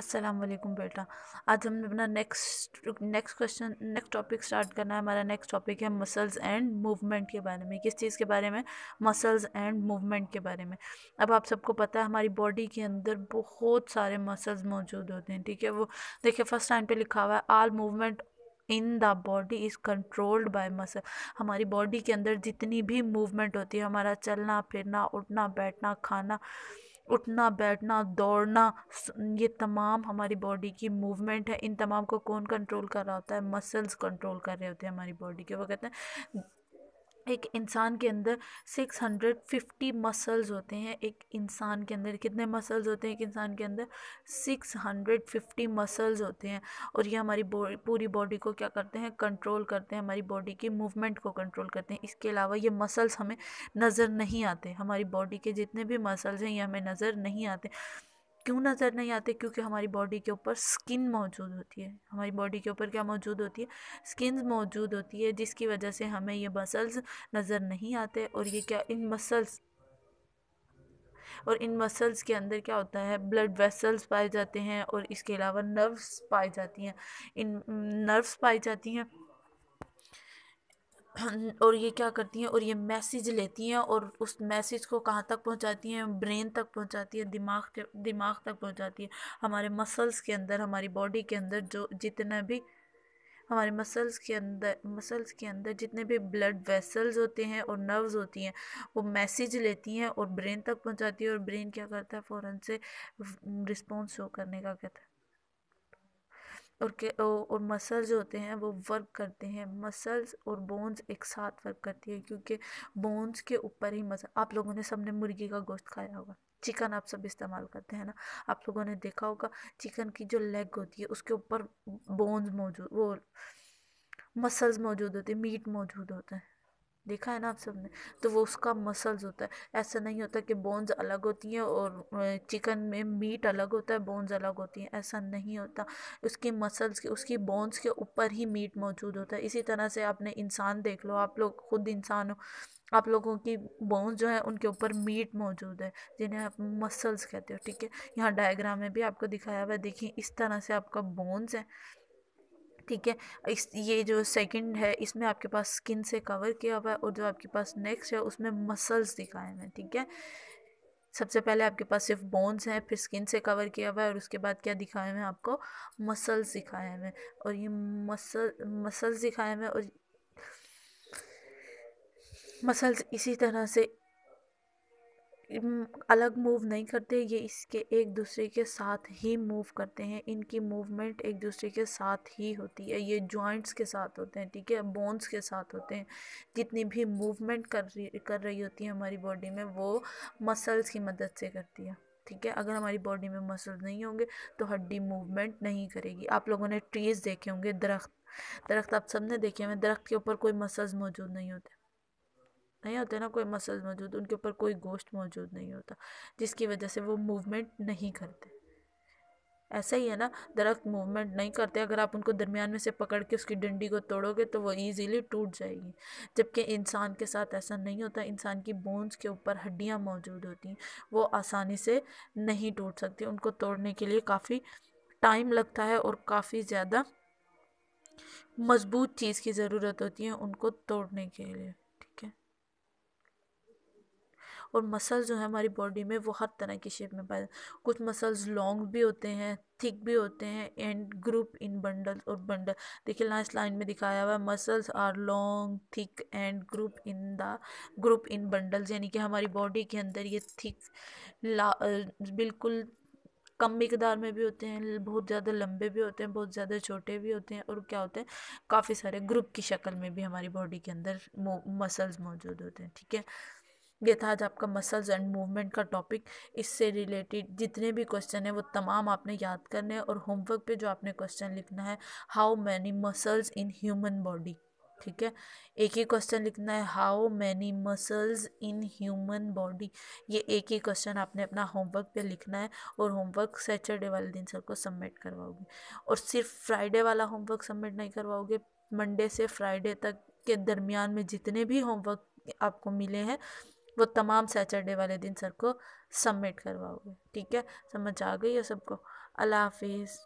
अस्सलाम वालेकुम बेटा आज हम अपना next next question next topic start करना है हमारा नेक्स्ट टॉपिक है मसल्स एंड मूवमेंट के बारे में किस चीज़ के बारे में मसल्स एंड मूवमेंट के बारे में अब आप सबको पता है हमारी बॉडी के अंदर बहुत सारे मसल्स मौजूद होते हैं ठीक है वो देखिए फर्स्ट टाइम पे लिखा हुआ है all movement in the body is controlled by muscle हमारी बॉडी के अंदर जितनी भी मूवमेंट होती है हमारा चलना फिरना उठना बैठना खाना उठना बैठना दौड़ना ये तमाम हमारी बॉडी की मूवमेंट है इन तमाम को कौन कंट्रोल कर रहा होता है मसल्स कंट्रोल कर रहे होते हैं हमारी बॉडी के वो कहते हैं एक इंसान के अंदर 650 मसल्स होते हैं एक इंसान के अंदर कितने मसल्स होते हैं एक इंसान के अंदर 650 मसल्स होते हैं और ये हमारी बॉडी पूरी बॉडी को क्या करते हैं कंट्रोल करते हैं हमारी बॉडी की मूवमेंट को कंट्रोल करते हैं इसके अलावा ये मसल्स हमें नज़र नहीं आते हमारी बॉडी के जितने भी मसल्स हैं ये हमें नज़र नहीं आते क्यों नज़र नहीं आते क्योंकि हमारी बॉडी के ऊपर स्किन मौजूद होती है हमारी बॉडी के ऊपर क्या मौजूद होती है स्किन मौजूद होती है जिसकी वजह से हमें ये मसल्स नज़र नहीं आते और ये क्या इन मसल्स और इन मसल्स के अंदर क्या होता है ब्लड वेसल्स पाए जाते हैं और इसके अलावा नर्व्स पाई जाती हैं इन नर्व्स पाई जाती हैं और ये क्या करती हैं और ये मैसेज लेती हैं और उस मैसेज को कहाँ तक पहुँचाती हैं ब्रेन तक पहुँचाती हैं दिमाग के दिमाग तक पहुँचाती है हमारे मसल्स के अंदर हमारी बॉडी के अंदर जो जितना भी हमारे मसल्स के अंदर मसल्स के अंदर जितने भी ब्लड वेसल्स होते हैं और नर्व्स होती हैं वो मैसेज लेती हैं और ब्रेन तक पहुंचाती है और ब्रेन क्या करता है फ़ौरन से रिस्पॉन्स शो करने का कहता है और के और मसल जो होते हैं वो वर्क करते हैं मसल्स और बोन्स एक साथ वर्क करती है क्योंकि बोन्स के ऊपर ही मसल आप लोगों ने सबने मुर्गी का गोश्त खाया होगा चिकन आप सब इस्तेमाल करते हैं ना आप लोगों ने देखा होगा चिकन की जो लेग होती है उसके ऊपर बोन्स मौजूद वो मसल्स मौजूद होते मीट मौजूद होता है देखा है ना आप सबने तो वो उसका मसल्स होता है ऐसा नहीं होता कि बोन्स अलग होती हैं और चिकन में मीट अलग होता है बोन्स अलग होती हैं ऐसा नहीं होता उसकी मसल्स के उसकी बोन्स के ऊपर ही मीट मौजूद होता है इसी तरह से आपने इंसान देख लो आप लोग खुद इंसान हो आप लोगों की बोन्स जो है उनके ऊपर मीट मौजूद है जिन्हें आप मसल्स कहते हो ठीक है यहाँ डायग्राम में भी आपको दिखाया हुआ है देखिए इस तरह से आपका बोन्स है ठीक है इस ये जो सेकंड है इसमें आपके पास स्किन से कवर किया हुआ है और जो आपके पास नेक्स्ट है उसमें मसल्स दिखाए हुए हैं ठीक है सबसे पहले आपके पास सिर्फ बोन्स हैं फिर स्किन से कवर किया हुआ है और उसके बाद क्या दिखाए हुए हैं आपको मसल्स दिखाए हुए हैं और ये मसल मसल्स दिखाए हुए हैं और मसल्स इसी तरह से अलग मूव नहीं करते ये इसके एक दूसरे के साथ ही मूव करते हैं इनकी मूवमेंट एक दूसरे के साथ ही होती है ये जॉइंट्स के साथ होते हैं ठीक है बोन्स के साथ होते हैं जितनी भी मूवमेंट कर रही कर रही होती है हमारी बॉडी में वो मसल्स की मदद से करती है ठीक है अगर हमारी बॉडी में मसल्स नहीं होंगे तो हड्डी मूवमेंट नहीं करेगी आप लोगों ने ट्रीज़ देखे होंगे दरख्त दरख्त आप सब ने देखे हुए दरख्त के ऊपर कोई मसल्स मौजूद नहीं होते नहीं होते ना कोई मसल्स मौजूद उनके ऊपर कोई गोश्त मौजूद नहीं होता जिसकी वजह से वो मूवमेंट नहीं करते ऐसा ही है ना दरख्त मूवमेंट नहीं करते अगर आप उनको दरमियान में से पकड़ के उसकी डंडी को तोड़ोगे तो वो ईज़िली टूट जाएगी जबकि इंसान के साथ ऐसा नहीं होता इंसान की बोन्स के ऊपर हड्डियाँ मौजूद होती हैं वो आसानी से नहीं टूट सकती उनको तोड़ने के लिए काफ़ी टाइम लगता है और काफ़ी ज़्यादा मज़बूत चीज़ की ज़रूरत होती है उनको तोड़ने के लिए और मसल जो है हमारी बॉडी में वो हर तरह की शेप में पाए कुछ मसल्स लॉन्ग भी होते हैं थिक भी होते हैं एंड ग्रुप इन बंडल और बंडल देखिए लास्ट लाइन में दिखाया हुआ है muscles are long thick and group in the group in bundles यानी कि हमारी बॉडी के अंदर ये थिक ला बिल्कुल कम मकदार में भी होते हैं बहुत ज़्यादा लंबे भी होते हैं बहुत ज़्यादा छोटे भी होते हैं और क्या होते हैं काफ़ी सारे ग्रुप की शक्ल में भी हमारी बॉडी के अंदर मसल्स मौजूद होते हैं ठीक है ये था आज आपका मसल्स एंड मूवमेंट का टॉपिक इससे रिलेटेड जितने भी क्वेश्चन हैं वो तमाम आपने याद करने हैं और होमवर्क पे जो आपने क्वेश्चन लिखना है how many muscles in human body ठीक है एक ही क्वेश्चन लिखना है how many muscles in human body ये एक ही क्वेश्चन आपने अपना होमवर्क पे लिखना है और होमवर्क सैटरडे वाले दिन सर को सबमिट करवाओगे और सिर्फ फ्राइडे वाला होमवर्क सबमिट नहीं करवाओगे मंडे से फ्राइडे तक के दरमियान में जितने भी होमवर्क आपको मिले हैं वो तमाम सैटरडे वाले दिन सर को सबमिट करवाओगे ठीक है समझ आ गई है सबको अल्लाह हाफिज़